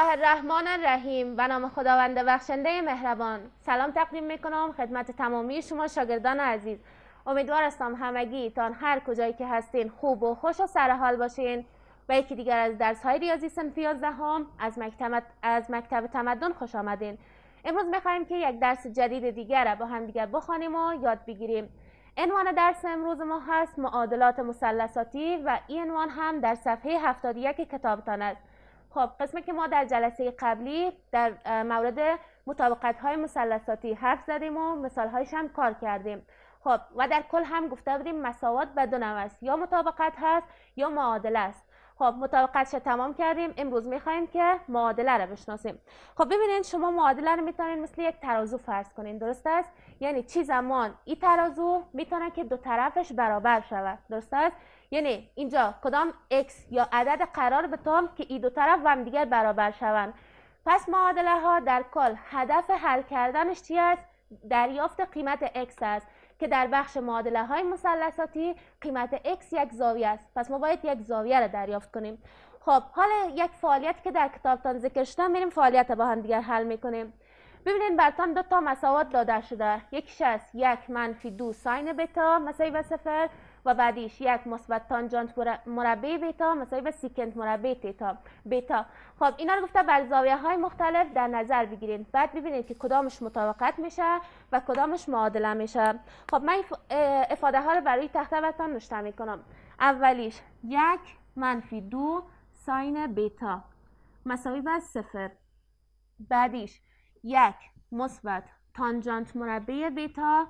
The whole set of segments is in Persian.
الله الرحمن الرحیم و نام خداوند بخشنده مهربان سلام تقدیم میکنم خدمت تمامی شما شاگردان عزیز امیدوار هستم همگی تان هر کجایی که هستین خوب و خوش و سرحال باشین و یکی دیگر از درس های ریاضی سنف 11 هم از مکتب, از مکتب تمدن خوش آمدین امروز میخوایم که یک درس جدید دیگر با هم دیگر بخوانیم و یاد بگیریم عنوان درس امروز ما هست معادلات مثلثاتی و این عنوان هم در صفحه 71 کتابتان است خب قسمه که ما در جلسه قبلی در مورد مطابقت های مثلثاتی حرف زدیم و مثال هایش هم کار کردیم خب و در کل هم گفته بودیم مساوات بدون است یا مطابقت هست یا معادله است خب مطابقتش تمام کردیم امروز میخوایم که معادله رو بشناسیم خب ببینید شما معادله رو میتونید مثل یک ترازو فرض کنین درست است یعنی چی زمان این ترازو میتونه که دو طرفش برابر شود درست است یعنی اینجا کدام x یا عدد قرار به تام که ای دو طرف و هم دیگر برابر شوند پس معادله ها در کل هدف حل کردنش چی است دریافت قیمت x است که در بخش معادله های مثلثاتی قیمت x یک زاویه است پس ما باید یک زاویه را دریافت کنیم خب حالا یک فعالیت که در کتابتان ذکر شده میریم فعالیت با هم دیگر حل میکنیم ببینید برتان دو تا مساوات داده شده یکیش از یک منفی دو ساین بتا مساوی صفر و بعدیش یک مثبت تانجانت مربع بیتا مساوی به سیکنت مربع تیتا بیتا خب اینا رو گفته بر زاویه های مختلف در نظر بگیرید بعد ببینید که کدامش مطابقت میشه و کدامش معادله میشه خب من افاده ها رو برای تخته براتون میکنم اولیش یک منفی دو ساین بیتا مساوی به صفر بعدیش یک مثبت تانجانت مربع بیتا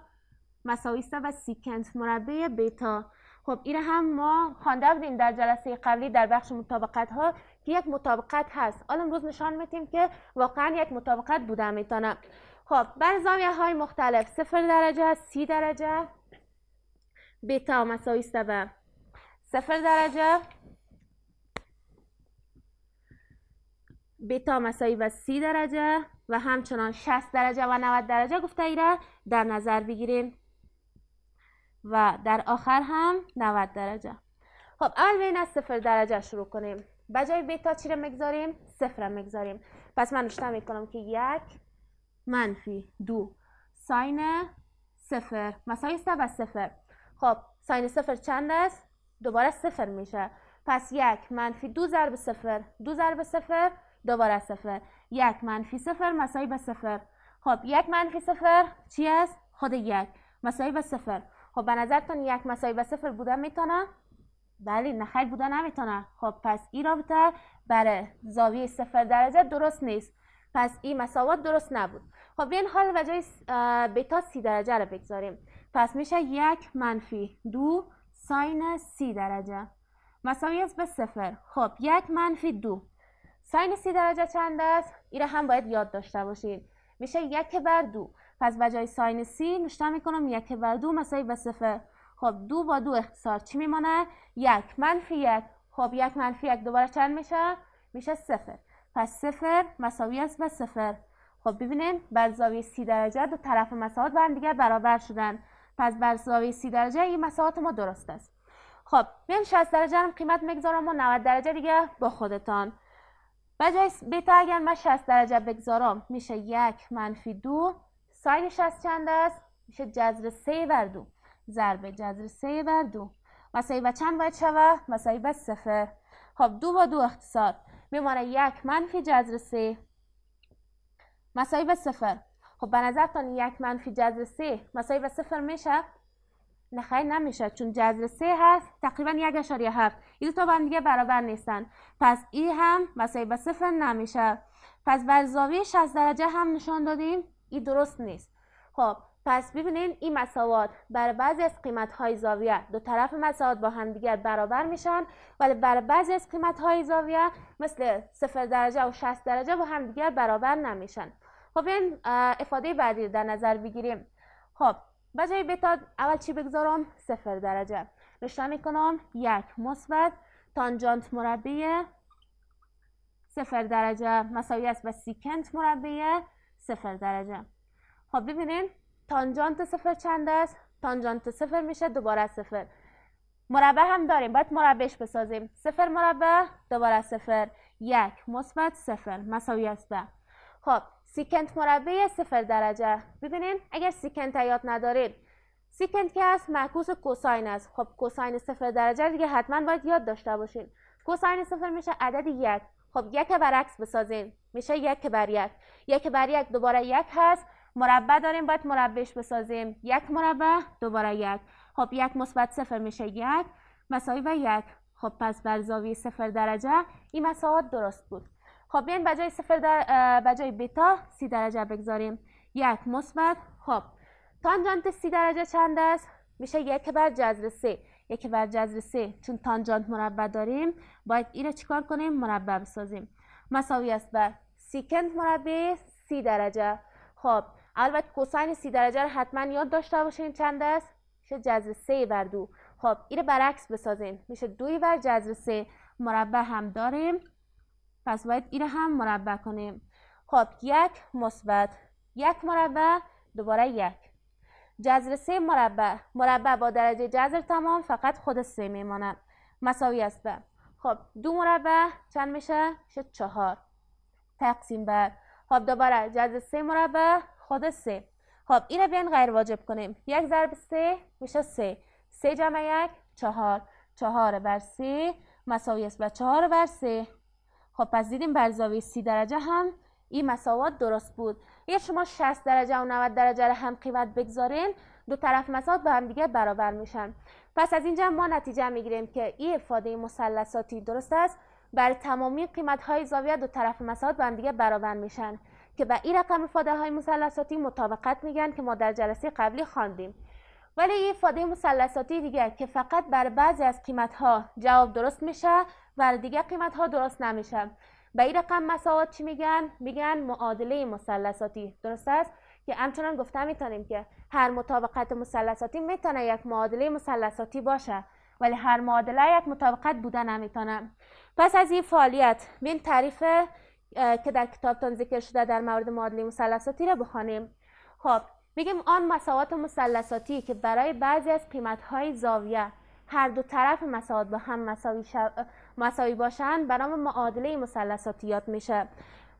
مساویسته و سیکنت مربع بیتا خب این هم ما خوانده بودیم در جلسه قبلی در بخش مطابقت ها که یک مطابقت هست حالا امروز نشان میتیم که واقعا یک مطابقت بوده میتونه خب بر زاویه های مختلف صفر درجه سی درجه بیتا مساویسته و صفر درجه بیتا مساوی و سی درجه و همچنان 60 درجه و 90 درجه گفته ایره در نظر بگیریم و در آخر هم 90 درجه خب اول بین از صفر درجه شروع کنیم بجای بیتا چی رو مگذاریم؟ صفر رو مگذاریم پس من می میکنم که یک منفی دو ساین صفر مساوی و صفر خب ساین صفر چند است؟ دوباره صفر میشه پس یک منفی دو ضرب صفر دو ضرب صفر دوباره صفر یک منفی صفر مسایی به صفر خب یک منفی صفر چی است؟ خود یک مسایی به صفر خب به نظرتون یک مساوی به صفر بوده میتونه بله نخیر بوده نمیتونه خب پس این رابطه برای زاویه صفر درجه درست نیست پس این مساوات درست نبود خب این حال و جای بتا سی درجه رو بگذاریم پس میشه یک منفی دو ساین سی درجه مساوی است به صفر خب یک منفی دو ساین سی درجه چند است؟ این هم باید یاد داشته باشید میشه یک بر دو پس بجای ساین سی نوشتم میکنم یک و دو مسایی به صفر خب دو با دو اختصار چی میمانه یک منفی یک خب یک منفی یک دوباره چند میشه میشه صفر پس صفر مساوی است به صفر خب ببینین بر زاویه سی درجه دو طرف مساوات به هم دیگر برابر شدن پس بر زاویه سی درجه این مساوات ما درست است خب بیام 60 درجه هم قیمت میگذارم و 90 درجه دیگه با خودتان به جای بیتا اگر من 60 درجه بگذارم میشه یک منفی دو سایدش از چند است میشه جذر سه بر دو ضرب جذر سه بر دو مساوی چند باید شود مسایب و صفر خب دو با دو اختصار میمانه یک منفی جذر سه مساوی به سفر. خب به نظرتان یک منفی جذر سه مساوی به سفر میشه نخیر نمیشه چون جذر سه هست تقریبا یک اشاریه هفت این تا با دیگه برابر نیستن پس ای هم مسایب به سفر نمیشه پس بر زاویه 60 درجه هم نشان دادیم این درست نیست خب پس ببینین این مساوات بر بعضی از قیمت های زاویه دو طرف مساوات با هم دیگر برابر میشن ولی بر بعضی از قیمت های زاویه مثل صفر درجه و 60 درجه با هم دیگر برابر نمیشن خب این افاده بعدی در نظر بگیریم خب بجای بتا اول چی بگذارم صفر درجه نشان میکنم یک مثبت تانجانت مربع صفر درجه مساوی است با سیکنت مربع صفر درجه خب ببینین تانجانت صفر چند است تانجانت صفر میشه دوباره صفر مربع هم داریم باید مربعش بسازیم صفر مربع دوباره صفر یک مثبت صفر مساوی است به خب سیکنت مربع صفر درجه ببینین اگر سیکنت یاد ندارید سیکنت که است معکوس کوساین است خب کوساین صفر درجه دیگه حتما باید یاد داشته باشین کوساین صفر میشه عدد یک خب یک برعکس بسازین میشه یک بر یک یک بر یک دوباره یک هست مربع داریم باید مربعش بسازیم یک مربع دوباره یک خب یک مثبت صفر میشه یک مساوی و یک خب پس بر زاویه صفر درجه این مساحات درست بود خب بیاین بجای صفر در بجای بتا سی درجه بگذاریم یک مثبت خب تانجانت سی درجه چند است میشه یک بر جذر سه یک بر جذر سه چون تانجانت مربع داریم باید این رو چیکار کنیم مربع بسازیم مساوی است به سیکنت مربع سی درجه خب البته کوساین سی درجه رو حتما یاد داشته باشین چند است میشه جذر سه بر دو خب اینو برعکس بسازین میشه دوی بر جذر سه مربع هم داریم پس باید اینو هم مربع کنیم خب یک مثبت یک مربع دوباره یک جذر سه مربع مربع با درجه جذر تمام فقط خود سه میمانه مساوی است به خب دو مربع چند میشه؟ میشه چهار تقسیم بر خب دوباره جذر سه مربع خود سه خب این رو بیاین غیر واجب کنیم یک ضرب سه میشه سه سه جمع یک چهار چهار بر سه مساوی است و چهار بر سه خب پس دیدیم بر زاویه سی درجه هم این مساوات درست بود اگر شما 60 درجه و 90 درجه هم قیمت بگذارین دو طرف مساوات به هم دیگه برابر میشن پس از اینجا ما نتیجه میگیریم که این افاده مثلثاتی درست است بر تمامی قیمت های زاویه دو طرف مساوات به هم دیگه برابر میشن که به این رقم افاده های مثلثاتی مطابقت میگن که ما در جلسه قبلی خواندیم ولی این افاده مثلثاتی دیگه که فقط بر بعضی از قیمت ها جواب درست میشه و دیگه قیمت ها درست نمیشه به این رقم مساوات چی میگن میگن معادله مثلثاتی درست است که همچنان گفته میتونیم که هر مطابقت مثلثاتی میتونه یک معادله مثلثاتی باشه ولی هر معادله یک مطابقت بوده نمیتونه پس از این فعالیت بین تعریف که در کتابتان ذکر شده در مورد معادله مثلثاتی را بخوانیم خب میگیم آن مساوات مثلثاتی که برای بعضی از های زاویه هر دو طرف مساوات با هم مساوی مساوی باشند به نام معادله مثلثاتی یاد میشه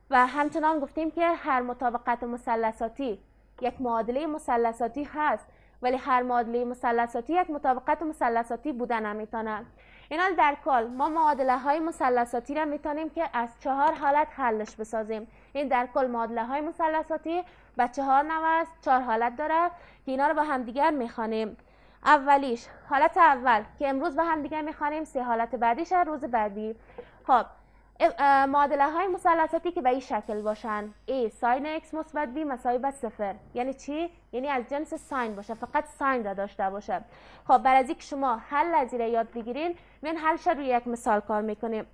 و همچنان گفتیم که هر مطابقت مثلثاتی یک معادله مثلثاتی هست ولی هر معادله مثلثاتی یک مطابقت مثلثاتی بودن نمیتونه اینا در کل ما معادله های مثلثاتی را میتونیم که از چهار حالت حلش بسازیم این در کل معادله های مثلثاتی به چهار نوع چهار حالت داره که اینا رو با همدیگر میخوانیم اولیش حالت اول که امروز با هم دیگه میخوانیم سه حالت بعدیش هر روز بعدی خب معادله های مثلثاتی که به این شکل باشن ای ساین x مثبت b مساوی صفر یعنی چی یعنی از جنس ساین باشه فقط ساین را داشته باشه خب بر از یک شما حل از یاد بگیرین من حلش روی یک مثال کار میکنیم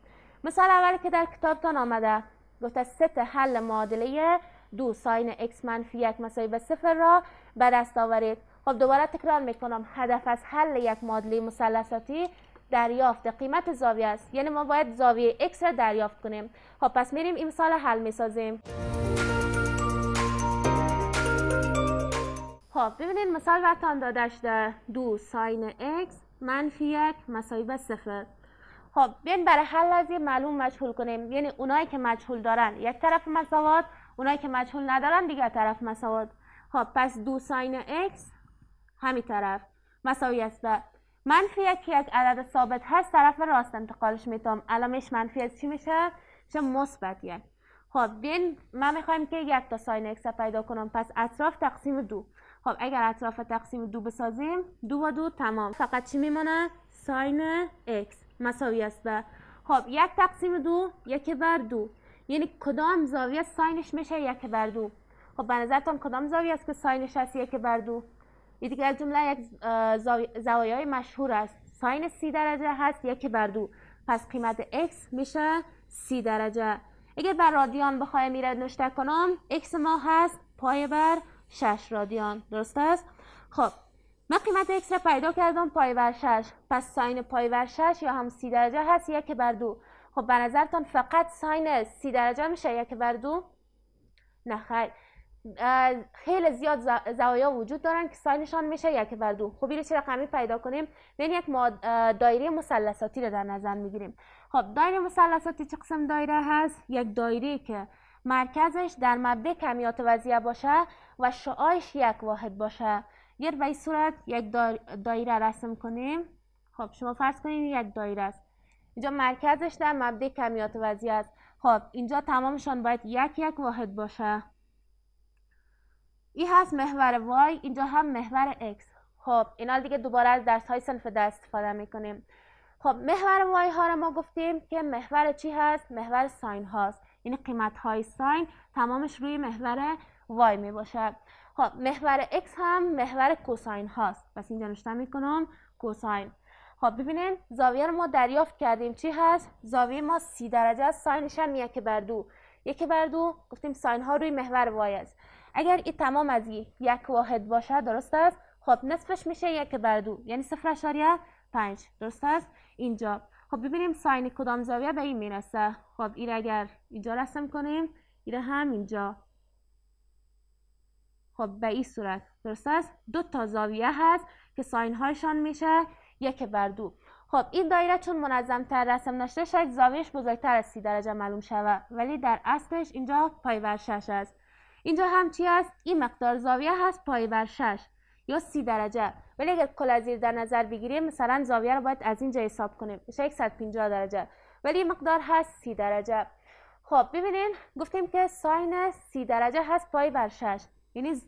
مثال اول که در کتابتان آمده گفته ست حل معادله دو ساین x منفی یک مساوی به صفر را به دست آورید خب دوباره تکرار میکنم هدف از حل یک معادله مثلثاتی دریافت قیمت زاویه است یعنی ما باید زاویه x را دریافت کنیم خب پس میریم این مثال حل میسازیم خب ببینید مثال برتان دادش شده دو ساین x منفی یک مساوی به صفر خب بیاین برای حل از یه معلوم مجهول کنیم یعنی اونایی که مجهول دارن یک طرف مساوات اونایی که مجهول ندارن دیگر طرف مساوات خب پس دو ساین x همین طرف مساوی است منفی یکی که یک عدد ثابت هست طرف راست انتقالش میتونم علامش منفی از چی میشه چه مثبت یک خب بین ما میخوایم که یک تا ساین اکس پیدا کنم پس اطراف تقسیم دو خب اگر اطراف تقسیم دو بسازیم دو و دو تمام فقط چی میمونه؟ ساین اکس مساوی است به خب یک تقسیم دو یک بر دو یعنی کدام زاویه ساینش میشه یک بر دو خب به نظرتون کدام زاویه است که ساینش هست یک بر دو یکی از جمله یک زاویه مشهور است ساین سی درجه هست یک بر دو پس قیمت x میشه سی درجه اگر بر رادیان بخوایم میره نشته کنم x ما هست پای بر 6 رادیان درست است خب من قیمت x را پیدا کردم پای بر 6 پس ساین پای بر 6 یا هم سی درجه هست یک بر دو خب به نظرتان فقط ساین سی درجه میشه یک بر دو نه خیر خیلی زیاد زوایا وجود دارن که ساینشان میشه یک و دو خب اینو چه رقمی پیدا کنیم بین یک دایره مثلثاتی رو در نظر میگیریم خب دایره مثلثاتی چه قسم دایره هست یک دایره که مرکزش در مبدا کمیات وضعیه باشه و شعاعش یک واحد باشه یه به صورت یک دایره رسم کنیم خب شما فرض کنید یک دایره است اینجا مرکزش در مبدا کمیات وضعیه است خب اینجا تمامشان باید یک یک واحد باشه این هست محور وای اینجا هم محور x خب اینا دیگه دوباره از درس های سلف دست استفاده میکنیم خب محور وای ها رو ما گفتیم که محور چی هست محور ساین هاست یعنی قیمت های ساین تمامش روی محور وای می باشد خب محور x هم محور کوساین هاست پس اینجا نوشته میکنم کوساین خب ببینید زاویه رو ما دریافت کردیم چی هست زاویه ما سی درجه است ساینش هم یک بر دو یک بر دو گفتیم ساین ها روی محور وای است اگر این تمام از یک واحد باشه درست است خب نصفش میشه یک بر دو یعنی صفر اشاریه پنج درست است اینجا خب ببینیم ساین کدام زاویه به این میرسه خب این اگر اینجا رسم کنیم این هم اینجا خب به این صورت درست است دو تا زاویه هست که ساین هایشان میشه یک بر دو خب این دایره چون منظم تر رسم نشده شاید زاویش بزرگتر از سی درجه معلوم شود ولی در اصلش اینجا پایور است اینجا هم چی است این مقدار زاویه هست پای بر شش یا سی درجه ولی اگر کل از زیر در نظر بگیریم مثلا زاویه رو باید از اینجا حساب کنیم میشه 150 درجه ولی مقدار هست سی درجه خب ببینین گفتیم که ساین سی درجه هست پای بر شش یعنی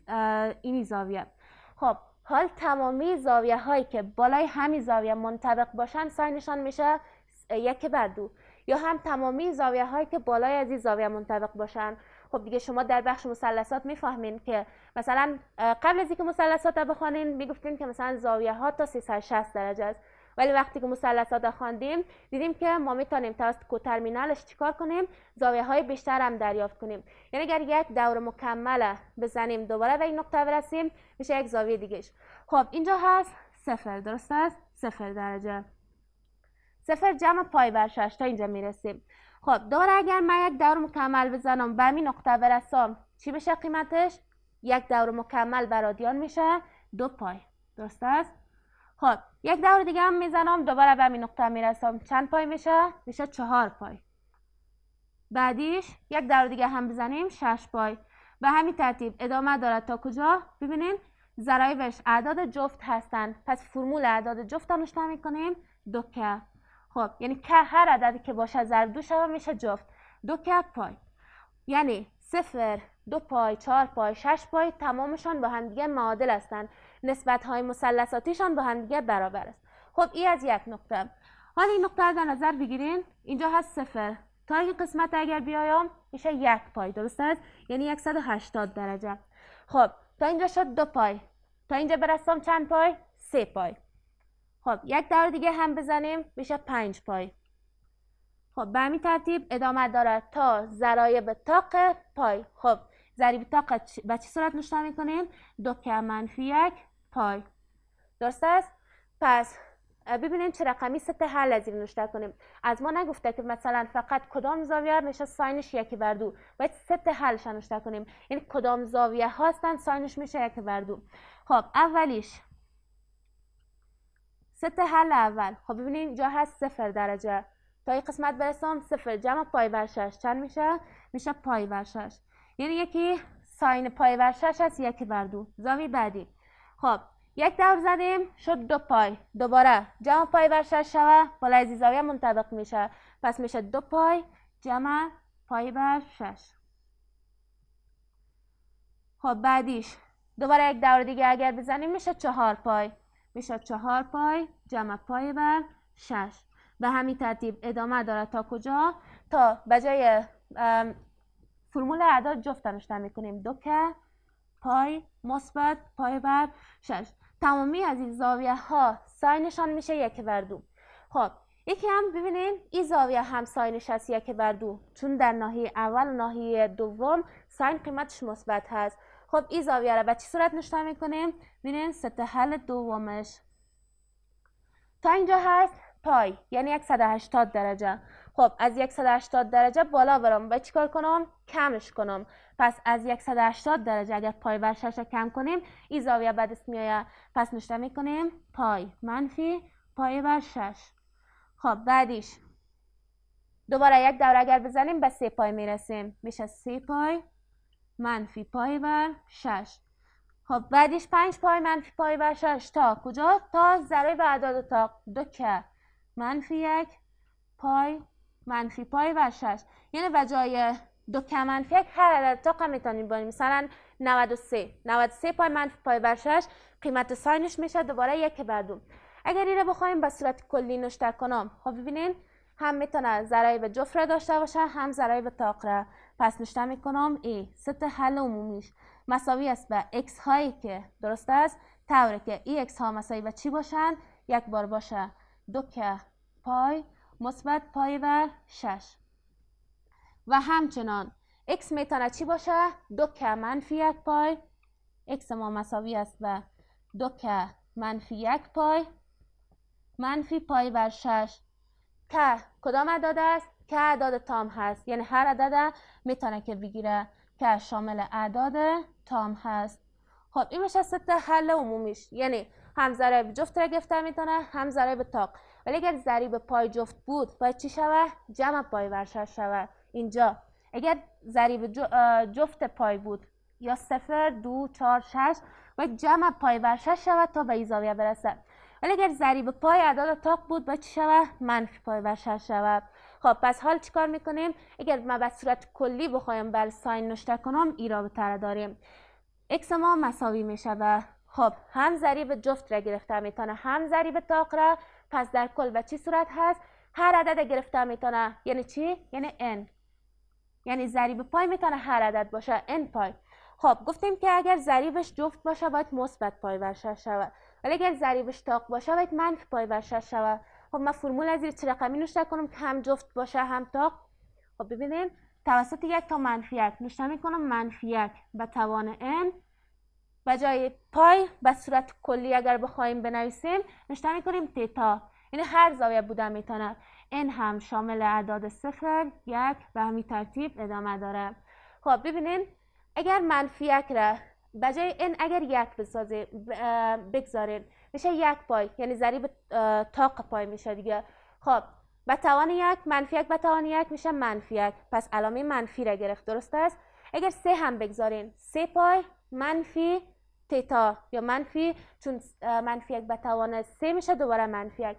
اینی زاویه خب حال تمامی زاویه هایی که بالای همی زاویه منطبق باشن ساینشان میشه یک بر دو یا هم تمامی زاویه هایی که بالای از این زاویه منطبق باشن خب دیگه شما در بخش مثلثات میفهمین که مثلا قبل از اینکه مثلثات رو بخونین میگفتین که مثلا زاویه ها تا 360 درجه است ولی وقتی که مثلثات رو خواندیم دیدیم که ما میتونیم توسط کوترمینالش چیکار کنیم زاویه های بیشتر هم دریافت کنیم یعنی اگر یک دور مکمل بزنیم دوباره به این نقطه برسیم میشه یک زاویه دیگهش خب اینجا هست صفر درست است صفر درجه صفر جمع پای بر شش تا اینجا میرسیم خب دوباره اگر من یک دور مکمل بزنم به همین نقطه برسم چی بشه قیمتش یک دور مکمل برادیان میشه دو پای درست است خب یک دور دیگه هم میزنم دوباره به همین نقطه میرسم چند پای میشه میشه چهار پای بعدیش یک دور دیگه هم بزنیم شش پای به همین ترتیب ادامه دارد تا کجا ببینین ضرایبش اعداد جفت هستن، پس فرمول اعداد جفت رو میکنیم دو که خب یعنی که هر عددی که باشه ضرب دو شود میشه جفت دو که پای یعنی صفر دو پای چهار پای شش پای تمامشان با همدیگه معادل هستند نسبت های مثلثاتیشان با همدیگه برابر است خب این از یک نقطه حالا این نقطه رو در نظر بگیرین اینجا هست صفر تا این قسمت اگر بیایم میشه یک پای درست است یعنی 180 درجه خب تا اینجا شد دو پای تا اینجا برستم چند پای سه پای خب یک در دیگه هم بزنیم میشه پنج پای خب به همین ترتیب ادامه داره تا ضرایب تاق پای خب ضریب تاق به چه صورت نشنا میکنیم دو که منفی یک پای درست است پس ببینیم چه رقمی سطح حل از این نشته کنیم از ما نگفته که مثلا فقط کدام زاویه میشه ساینش یکی بر دو باید سطح حلش نشته کنیم این کدام زاویه هستن ساینش میشه یکی بر خب اولیش ست حل اول خب ببینید اینجا هست صفر درجه تا این قسمت برسم صفر جمع پای بر شش چند میشه میشه پای بر شش یعنی یکی ساین پای بر شش هست یکی بر دو زاوی بعدی خب یک دور زدیم شد دو پای دوباره جمع پای بر شش شوه از زاویه منطبق میشه پس میشه دو پای جمع پای بر شش خب بعدیش دوباره یک دور دیگه اگر بزنیم میشه چهار پای میشه چهار پای جمع پای بر شش به همین ترتیب ادامه داره تا کجا تا به جای فرمول اعداد جفت نشته میکنیم دو که پای مثبت پای بر شش تمامی از این زاویه ها ساینشان میشه یک بر دو خب یکی هم ببینیم این زاویه هم ساینش هست یک بر دو چون در ناحیه اول و ناحیه دوم ساین قیمتش مثبت هست خب این زاویه را به چی صورت نشتا میکنیم بینیم سطح حل دومش تا اینجا هست پای یعنی 180 درجه خب از 180 درجه بالا برم چی کار کنم کمش کنم پس از 180 درجه اگر پای شش را کم کنیم این زاویه به دست میآید پس نشته میکنیم پای منفی پای 6. خب بعدیش دوباره یک دوره اگر بزنیم به سه پای میرسیم میشه سه پای منفی پای بر 6 خب بعدیش 5 پای منفی پای بر 6 تا کجا تا ذره به اعداد تا دو که منفی یک پای منفی پای بر 6 یعنی وجای جای دو که منفی یک هر عدد تا هم میتونیم بانیم مثلا 93 93 پای منفی پای بر 6 قیمت ساینش میشه دوباره یک بر دو اگر این رو بخوایم به صورت کلی نشتر کنم خب ببینین هم میتونه به جفره داشته باشه هم تاق تاقره پس می کنم ای ست حل عمومیش مساوی است به اکس هایی که درست است طوری که ای x ها مساوی به چی باشند یک بار باشه دو که پای مثبت پای بر 6 و همچنان x میتونه چی باشه دو که منفی یک پای x ما مساوی است به دو که منفی یک پای منفی پای بر 6 که کدام داده است که اعداد تام هست یعنی هر عدد میتونه که بگیره که شامل اعداد تام هست خب این میشه ست حل عمومیش یعنی هم ضریب جفت را گفته میتونه هم به تاق ولی اگر ضریب پای جفت بود باید چی شوه جمع پای ورشه شوه اینجا اگر ضریب جفت پای بود یا سفر، دو چار، شش باید جمع پای ورشه شود تا به ایزاویه برسه ولی اگر ضریب پای اعداد تاق بود باید چی شوه منفی پای ورشه شود خب پس حال چیکار میکنیم اگر ما به صورت کلی بخوایم بر ساین نشته کنم ای را داریم x ما مساوی میشه خب هم ضریب جفت را گرفته میتونه هم ضریب تاق را پس در کل به چی صورت هست هر عدد گرفته میتونه یعنی چی یعنی n یعنی ضریب پای میتونه هر عدد باشه n پای خب گفتیم که اگر ضریبش جفت باشه باید مثبت پای ورشه شود ولی اگر ضریبش تاق باشه باید منفی پای ورشه شود خب من فرمول از زیر چه رقمی نوشته کنم که هم جفت باشه هم تاق خب ببینید توسط یک تا منفی یک نوشته میکنم منفی یک به توان n به جای پای به صورت کلی اگر بخوایم بنویسیم نوشته میکنیم تیتا یعنی هر زاویه بوده می تاند n هم شامل اعداد صفر یک و همین ترتیب ادامه داره خب ببینین اگر منفی یک را به جای n اگر یک بسازیم بگذارید میشه یک پای یعنی ضریب تاق پای میشه دیگه خب به توان یک منفی یک به توان یک میشه منفی یک پس علامه منفی را گرفت درست است اگر سه هم بگذارین سه پای منفی تیتا یا منفی چون منفی یک به توان سه میشه دوباره منفی یک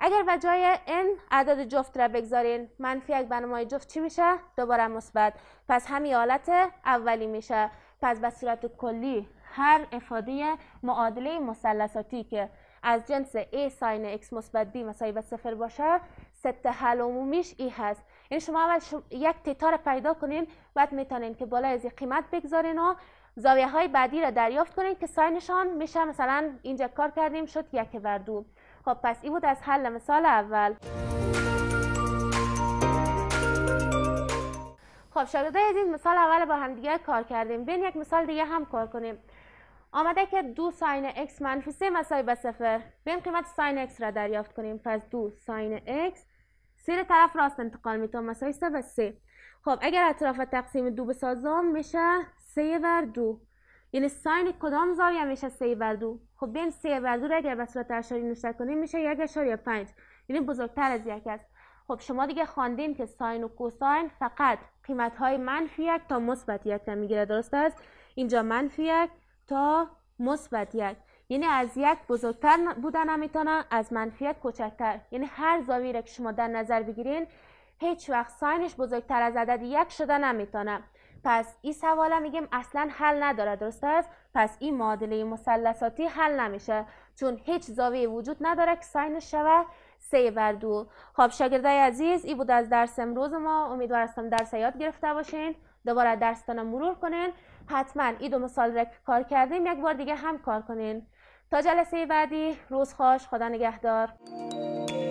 اگر به جای این عدد جفت را بگذارین منفی یک بنمای جفت چی میشه دوباره مثبت پس همین حالت اولی میشه پس به صورت کلی هر افاده معادله مثلثاتی که از جنس A ساین X مثبت B مساوی به صفر باشه ست حل عمومیش ای هست این یعنی شما اول یک تتار پیدا کنین بعد میتونین که بالا از قیمت بگذارین و زاویه های بعدی را دریافت کنین که ساینشان میشه مثلا اینجا کار کردیم شد یک بر دو خب پس این بود از حل مثال اول خب شاگرده از این مثال اول با هم دیگه کار کردیم بین یک مثال دیگه هم کار کنیم آمده که دو ساین x منفی 3 مساوی به صفر بیم قیمت ساین x را دریافت کنیم پس دو ساین x سیر طرف راست انتقال میتونم مساوی 3 به 3 خب اگر اطراف تقسیم دو بسازم میشه 3 بر 2 یعنی ساین کدام زاویه میشه 3 بر 2 خب بیم 3 بر 2 را اگر به صورت اشاری نوشته کنیم میشه 1.5 یعنی بزرگتر از یک است خب شما دیگه خواندیم که ساین و کوساین فقط قیمت های منفی یک تا مثبت یک میگیره درست است اینجا منفی یک تا مثبت یک یعنی از یک بزرگتر بودن نمیتونه از منفیت کوچکتر یعنی هر زاویه که شما در نظر بگیرین هیچ وقت ساینش بزرگتر از عدد یک شده نمیتونه پس این سواله میگیم اصلا حل نداره درست است پس این معادله مثلثاتی حل نمیشه چون هیچ زاویه وجود نداره که ساینش شوه سه بر دو خب شاگردای عزیز این بود از درس امروز ما هستم درس یاد گرفته باشین دوباره درستان مرور کنین حتما ایدو مثال را کار کردیم یک بار دیگه هم کار کنین تا جلسه بعدی روز خوش خدا نگهدار